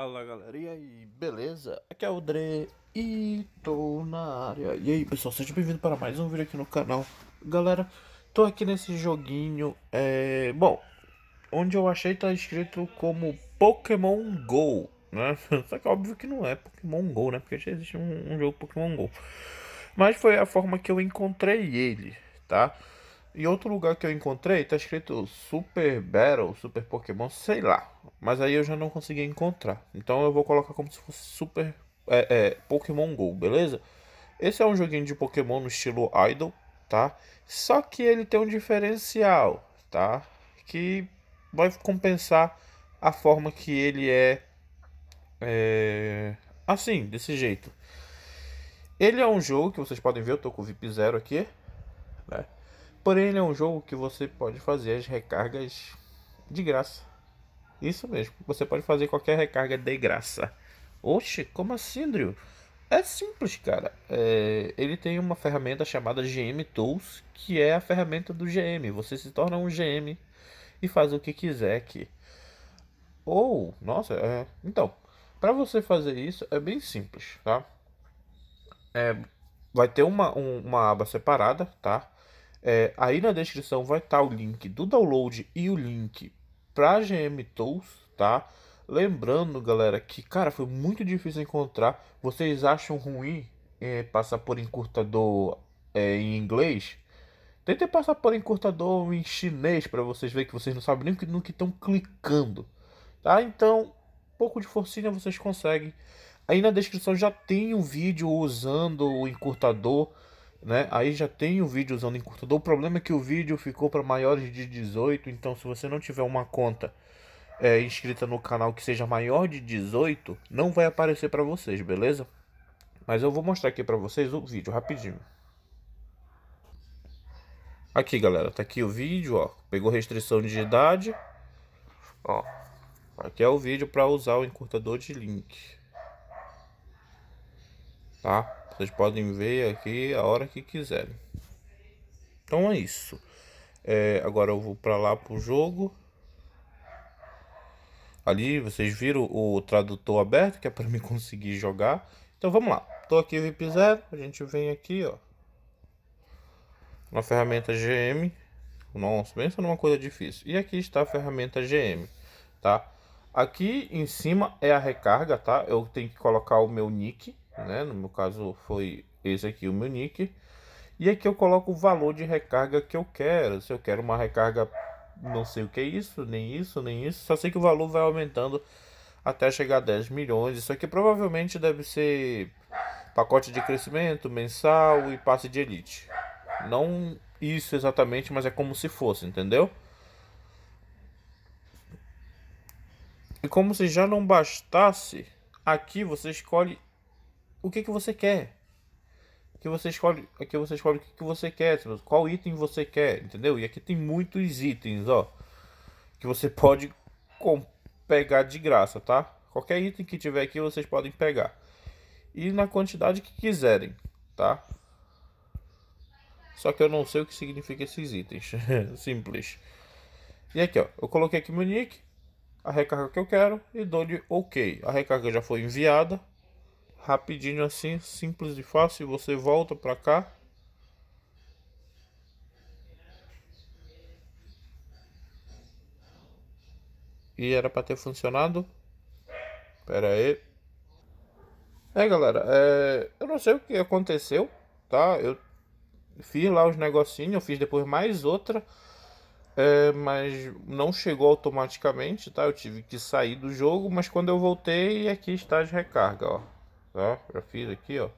Fala galera, e aí, beleza? Aqui é o Dre e tô na área. E aí pessoal, seja bem-vindo para mais um vídeo aqui no canal. Galera, tô aqui nesse joguinho, é... bom, onde eu achei tá escrito como Pokémon GO, né? Só que óbvio que não é Pokémon GO, né? Porque já existe um, um jogo Pokémon GO. Mas foi a forma que eu encontrei ele, tá? Tá? Em outro lugar que eu encontrei, tá escrito Super Battle, Super Pokémon, sei lá. Mas aí eu já não consegui encontrar. Então eu vou colocar como se fosse Super é, é, Pokémon GO, beleza? Esse é um joguinho de Pokémon no estilo Idol, tá? Só que ele tem um diferencial, tá? Que vai compensar a forma que ele é, é assim, desse jeito. Ele é um jogo que vocês podem ver, eu tô com o VIP 0 aqui, né? Porém, ele é um jogo que você pode fazer as recargas de graça. Isso mesmo, você pode fazer qualquer recarga de graça. Oxe, como assim, Drew? É simples, cara. É, ele tem uma ferramenta chamada GM Tools, que é a ferramenta do GM. Você se torna um GM e faz o que quiser aqui. Ou, nossa, é. Então, para você fazer isso é bem simples, tá? É, vai ter uma, um, uma aba separada, tá? É, aí na descrição vai estar tá o link do download e o link para GM Tools, tá? Lembrando, galera, que cara foi muito difícil encontrar. Vocês acham ruim é, passar por encurtador é, em inglês? Tentem passar por encurtador em chinês para vocês verem que vocês não sabem nem no que estão clicando, tá? Então, um pouco de forcinha vocês conseguem. Aí na descrição já tem um vídeo usando o encurtador né? Aí já tem o vídeo usando encurtador. O problema é que o vídeo ficou para maiores de 18, então se você não tiver uma conta é, inscrita no canal que seja maior de 18, não vai aparecer para vocês, beleza? Mas eu vou mostrar aqui para vocês o vídeo rapidinho. Aqui, galera, tá aqui o vídeo, ó. Pegou restrição de idade. Ó. Aqui é o vídeo para usar o encurtador de link tá? Vocês podem ver aqui a hora que quiserem. Então é isso. É, agora eu vou para lá pro jogo. Ali vocês viram o tradutor aberto, que é para me conseguir jogar. Então vamos lá. Tô aqui VIP 0, a gente vem aqui, ó. Na ferramenta GM. Nossa, pensa numa coisa difícil. E aqui está a ferramenta GM, tá? Aqui em cima é a recarga, tá? Eu tenho que colocar o meu nick, né? No meu caso foi esse aqui o meu nick. E aqui eu coloco o valor de recarga que eu quero. Se eu quero uma recarga, não sei o que é isso, nem isso, nem isso. Só sei que o valor vai aumentando até chegar a 10 milhões. Isso aqui provavelmente deve ser pacote de crescimento mensal e passe de elite. Não isso exatamente, mas é como se fosse, entendeu? E como se já não bastasse, aqui você escolhe o que, que você quer. Aqui você escolhe, aqui você escolhe o que, que você quer, tipo, qual item você quer, entendeu? E aqui tem muitos itens, ó, que você pode pegar de graça, tá? Qualquer item que tiver aqui vocês podem pegar. E na quantidade que quiserem, tá? Só que eu não sei o que significa esses itens. Simples. E aqui, ó. Eu coloquei aqui meu nick. A recarga que eu quero. E dou-lhe OK. A recarga já foi enviada rapidinho assim, simples e fácil, você volta para cá. E era para ter funcionado. Pera aí. É, galera, é... eu não sei o que aconteceu, tá? Eu fiz lá os negocinhos, eu fiz depois mais outra, é... mas não chegou automaticamente, tá? Eu tive que sair do jogo, mas quando eu voltei, aqui está de recarga, ó. Né? Já fiz aqui, ó.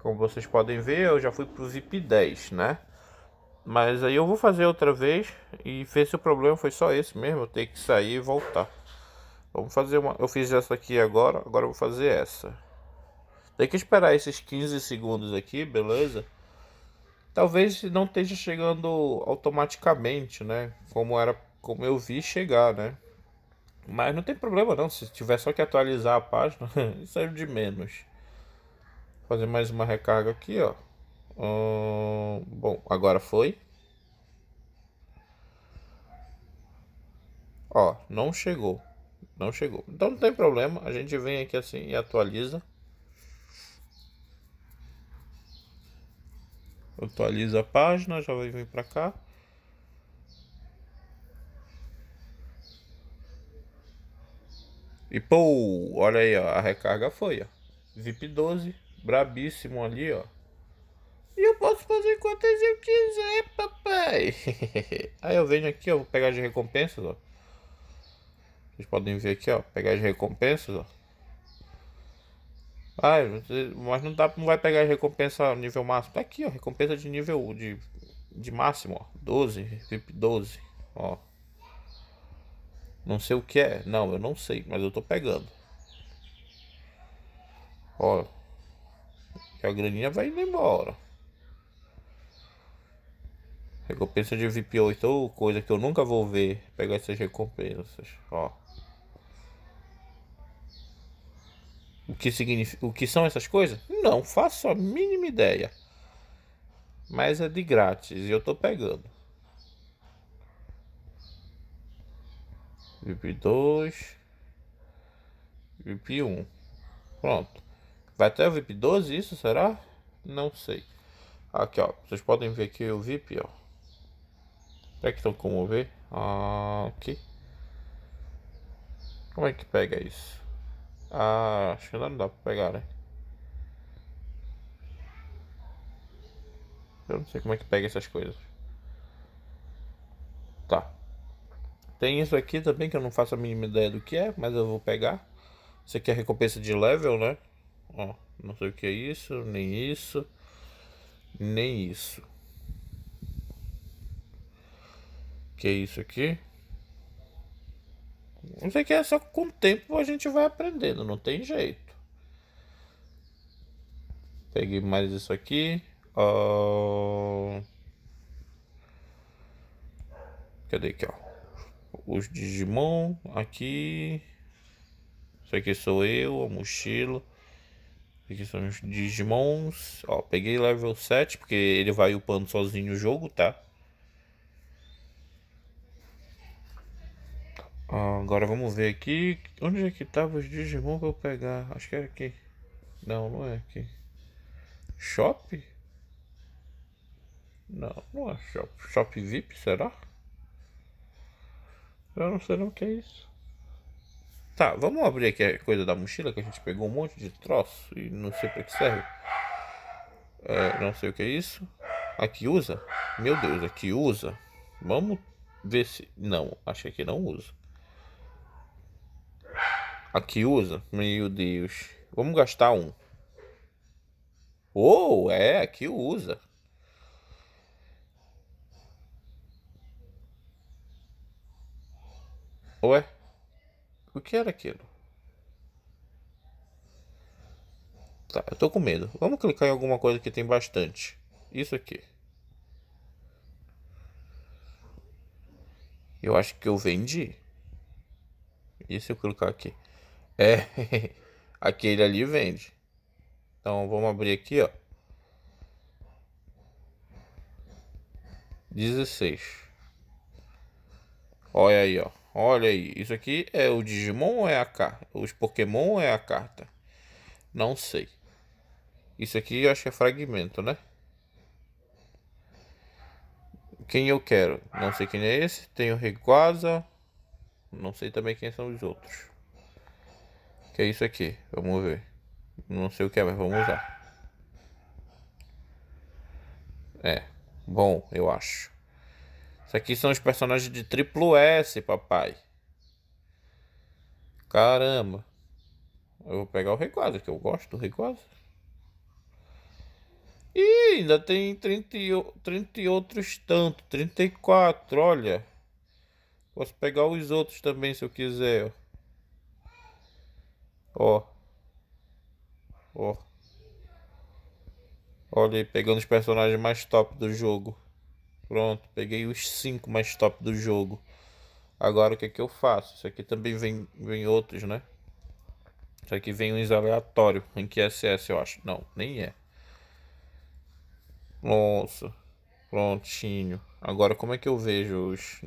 Como vocês podem ver, eu já fui pro VIP 10, né? Mas aí eu vou fazer outra vez e ver se o problema foi só esse mesmo, eu ter que sair e voltar. Vamos fazer uma... Eu fiz essa aqui agora, agora eu vou fazer essa. Tem que esperar esses 15 segundos aqui, beleza? Talvez não esteja chegando automaticamente, né? Como era, como eu vi chegar, né? Mas não tem problema não, se tiver só que atualizar a página, serve de menos. Vou fazer mais uma recarga aqui, ó. Hum, bom, agora foi. Ó, não chegou. Não chegou. Então não tem problema, a gente vem aqui assim e atualiza. Atualiza a página, já vai vir para cá. E pô, olha aí, ó, a recarga foi, ó. VIP 12, brabíssimo ali, ó. E eu posso fazer quantas eu quiser, papai. aí eu venho aqui, ó, vou pegar de recompensas, ó. Vocês podem ver aqui, ó, pegar de recompensas, ó. Ah, mas não, dá, não vai pegar recompensa nível máximo. Tá aqui, ó. Recompensa de nível de, de máximo, ó. 12, VIP 12, ó. Não sei o que é. Não, eu não sei, mas eu tô pegando. Ó. E a graninha vai indo embora. Recompensa de VIP8 ou coisa que eu nunca vou ver. Pegar essas recompensas. Ó. O que, significa, o que são essas coisas? Não faço a mínima ideia. Mas é de grátis e eu tô pegando. VIP 2, VIP 1. Pronto. Vai até o VIP 12 isso, será? Não sei. Aqui, ó. Vocês podem ver aqui o VIP, ó. Será que estão como ver? Ah, aqui. Como é que pega isso? Ah, acho que não dá pra pegar, né? Eu não sei como é que pega essas coisas. Tá. Tem isso aqui também que eu não faço a mínima ideia do que é, mas eu vou pegar. Isso aqui é recompensa de level, né? Ó, não sei o que é isso, nem isso, nem isso. Que é isso aqui? Não sei o que é, só com o tempo a gente vai aprendendo, não tem jeito. Peguei mais isso aqui. Ó... Cadê aqui, ó? os Digimon aqui. Isso aqui sou eu, a mochila. Isso aqui são os Digimons. Ó, peguei level 7, porque ele vai upando sozinho o jogo, tá? agora vamos ver aqui. Onde é que tava os Digimon que eu pegar? Acho que era aqui. Não, não é aqui. Shop? Não, não é shop. Shop VIP, será? Eu não sei não o que é isso. Tá, vamos abrir aqui a coisa da mochila que a gente pegou um monte de troço e não sei pra que serve. É, não sei o que é isso. Aqui usa? Meu Deus, aqui usa. Vamos ver se... Não, achei que não usa. Aqui usa? Meu Deus. Vamos gastar um. Ou oh, é, aqui usa. Ué? O que era aquilo? Tá, eu tô com medo. Vamos clicar em alguma coisa que tem bastante. Isso aqui. Eu acho que eu vendi. E se eu clicar aqui? É, aquele ali vende. Então vamos abrir aqui, ó. 16. Olha aí, ó. Olha aí, isso aqui é o Digimon ou é a carta? Os Pokémon ou é a carta? Não sei. Isso aqui eu acho que é fragmento, né? Quem eu quero? Não sei quem é esse. Tem o Reguaza. Não sei também quem são os outros. Que é isso aqui. Vamos ver. Não sei o que é, mas vamos usar. É. Bom, eu acho. Isso aqui são os personagens de triplo S, papai. Caramba. Eu vou pegar o requadro, que eu gosto do requadro. E ainda tem 30, 30 e outros tanto, 34, olha. Posso pegar os outros também se eu quiser, ó. Ó. Olha aí, pegando os personagens mais top do jogo. Pronto, peguei os 5 mais top do jogo. Agora o que é que eu faço? Isso aqui também vem, vem outros, né? Isso aqui vem uns aleatórios. Em que SS eu acho? Não, nem é. Nossa. Prontinho. Agora como é que eu vejo os,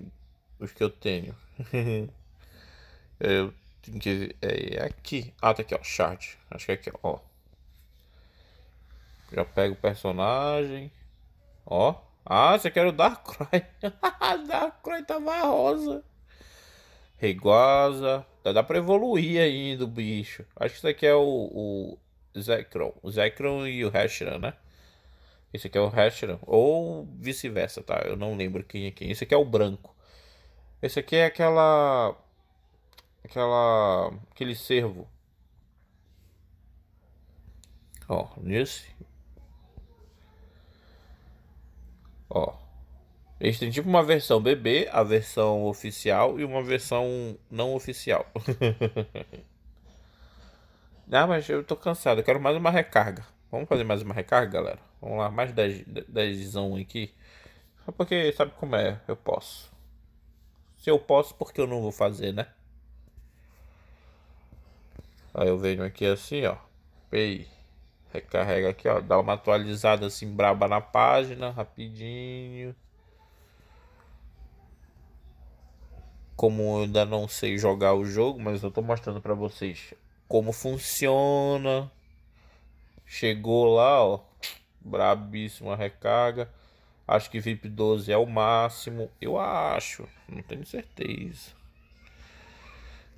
os que eu tenho? eu tenho que. É, é aqui. Ah, tá aqui, ó. Chart. Acho que é aqui, ó. Já pego o personagem. Ó. Ah, você quer o Darkrai. Darkrai tava rosa. Rigosa. Dá, dá pra evoluir ainda o bicho. Acho que isso aqui é o, o Zekron. O Zekron e o Hashiran, né? Esse aqui é o Hashiran. Ou vice-versa, tá? Eu não lembro quem é quem. Esse aqui é o branco. Esse aqui é aquela... Aquela... Aquele servo. Ó, nesse... Ó. Eles têm tipo uma versão bebê, a versão oficial e uma versão não oficial. ah, mas eu tô cansado, eu quero mais uma recarga. Vamos fazer mais uma recarga, galera? Vamos lá, mais 10, 10 aqui. Só porque sabe como é, eu posso. Se eu posso, porque eu não vou fazer, né? Aí eu venho aqui assim, ó. Pay. Recarrega aqui, ó. Dá uma atualizada assim braba na página, rapidinho. Como eu ainda não sei jogar o jogo, mas eu tô mostrando para vocês como funciona. Chegou lá, ó. Brabíssima recarga. Acho que VIP 12 é o máximo. Eu acho. Não tenho certeza.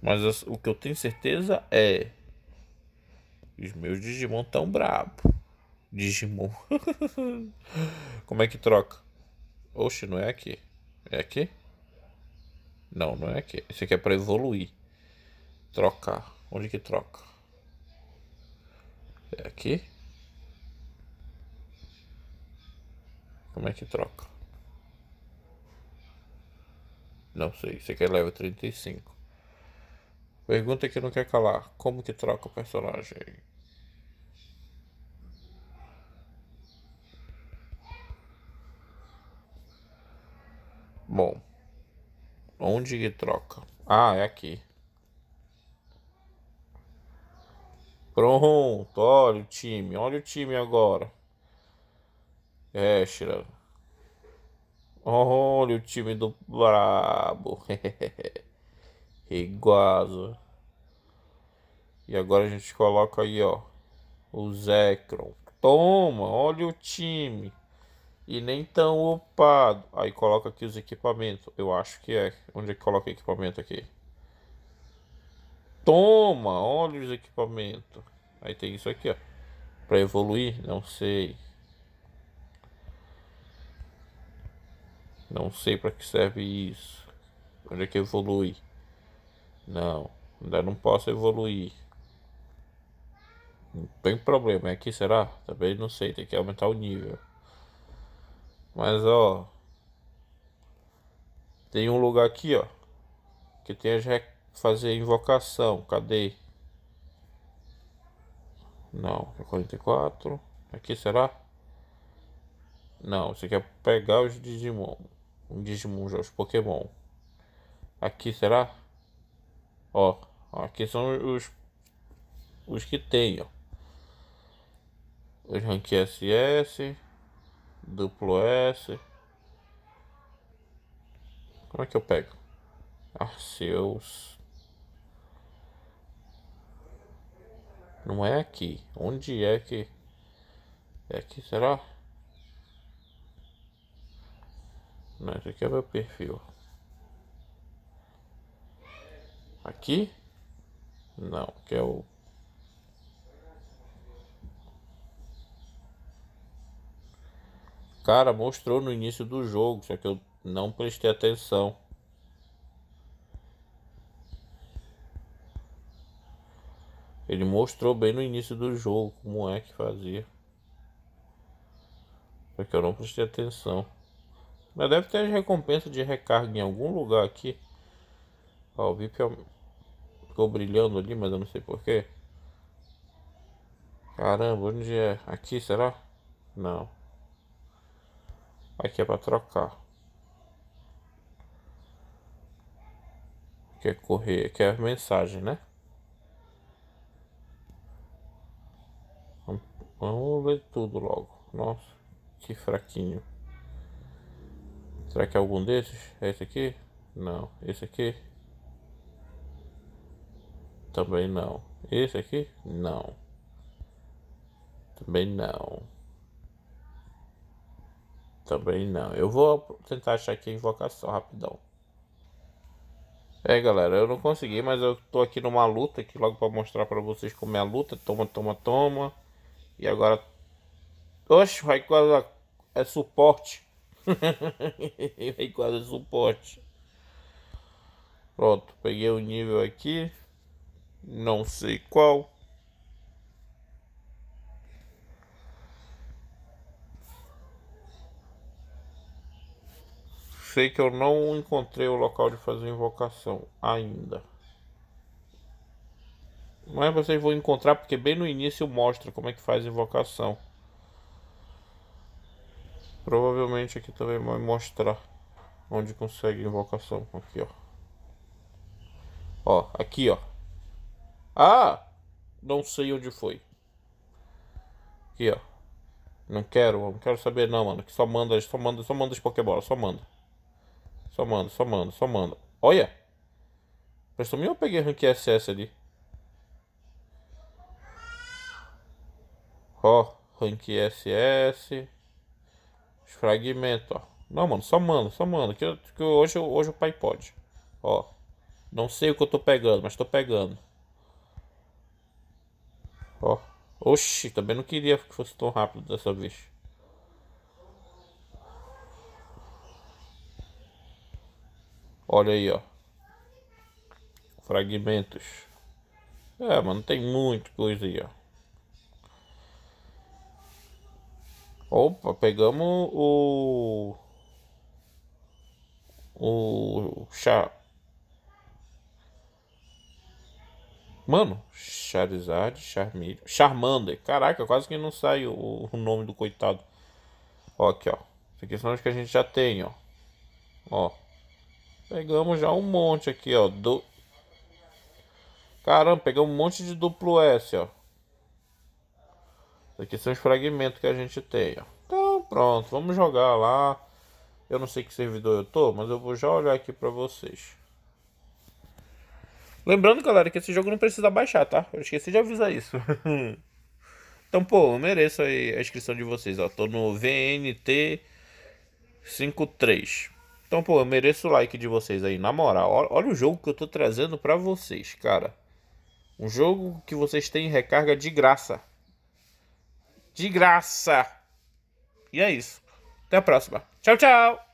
Mas o que eu tenho certeza é os meus Digimon tão brabo. Digimon. Como é que troca? Oxe, não é aqui. É aqui? Não, não é aqui. Esse aqui é para evoluir. Trocar. Onde que troca? É aqui? Como é que troca? Não sei. Esse aqui é level 35. Pergunta que não quer calar. Como que troca o personagem? Bom. Onde que troca? Ah, é aqui. Pronto, olha o time, olha o time agora. É, Shira. Olha o time do Brabo. Iguazo. E agora a gente coloca aí, ó, o Zekron. Toma, olha o time. E nem tão upado. Aí coloca aqui os equipamentos. Eu acho que é. Onde é que coloca equipamento aqui? Toma, olha os equipamentos. Aí tem isso aqui, ó. Pra evoluir, não sei. Não sei para que serve isso. Onde é que evolui? Não, ainda não posso evoluir. Não tem problema, é aqui será? Também não sei, tem que aumentar o nível. Mas ó. Tem um lugar aqui, ó. Que tem a fazer invocação. Cadê? Não, 44. É aqui é será? Não, você quer é pegar os Digimon. um Digimon já, os Pokémon. Aqui será? Ó, ó, aqui são os, os que tem, ó. Os rank SS, duplo S. Como é que eu pego? Arceus. Não é aqui. Onde é que... É aqui, será? Não, esse aqui é meu perfil. Aqui? Não, que é o... Cara, mostrou no início do jogo, só que eu não prestei atenção. Ele mostrou bem no início do jogo como é que fazia. Só que eu não prestei atenção. Mas deve ter recompensa de recarga em algum lugar aqui. Ó, o VIP Ficou brilhando ali, mas eu não sei porquê. Caramba, onde é? Aqui, será? Não. Aqui é pra trocar. Quer correr, quer mensagem, né? Vamos ler tudo logo. Nossa, que fraquinho. Será que é algum desses? É esse aqui? Não. Esse aqui? Também não. Esse aqui? Não. Também não. Também não. Eu vou tentar achar aqui a invocação rapidão. É, galera, eu não consegui, mas eu tô aqui numa luta aqui logo para mostrar para vocês como é a luta. Toma, toma, toma. E agora... Oxe, vai quase é suporte. vai quase suporte. Pronto, peguei o nível aqui não sei qual. Sei que eu não encontrei o local de fazer invocação ainda. Mas vocês vão encontrar porque bem no início mostra como é que faz invocação. Provavelmente aqui também vai mostrar onde consegue invocação. Aqui ó. Ó, aqui ó. Ah, não sei onde foi. Aqui, ó. Não quero, não quero saber não, mano. Que só manda, só manda, só manda as Pokébola, só manda. Só manda, só manda, só manda. Olha! Prestou mim eu peguei rank SS ali. Ó, rank SS. Os fragmentos, ó. Não, mano, só manda, só manda. Que, que hoje, hoje o pai pode. Ó. Não sei o que eu tô pegando, mas tô pegando. Ó. Oxi, também não queria que fosse tão rápido dessa vez. Olha aí, ó. Fragmentos. É, mano, tem muita coisa aí, ó. Opa, pegamos o. O. Chá. Mano, Charizard, charmeiro, Charmander. Caraca, quase que não sai o, o nome do coitado. Ó, aqui, ó. Isso aqui são é os que a gente já tem, ó. Ó. Pegamos já um monte aqui, ó. Do... Caramba, pegamos um monte de duplo S, ó. Isso aqui são os fragmentos que a gente tem, ó. Então, pronto. Vamos jogar lá. Eu não sei que servidor eu tô, mas eu vou já olhar aqui pra vocês. Lembrando, galera, que esse jogo não precisa baixar, tá? Eu esqueci de avisar isso. então, pô, eu mereço aí a inscrição de vocês, ó. Tô no VNT 53. Então, pô, eu mereço o like de vocês aí, na moral. Olha o jogo que eu tô trazendo pra vocês, cara. Um jogo que vocês têm recarga de graça. De graça! E é isso. Até a próxima. Tchau, tchau!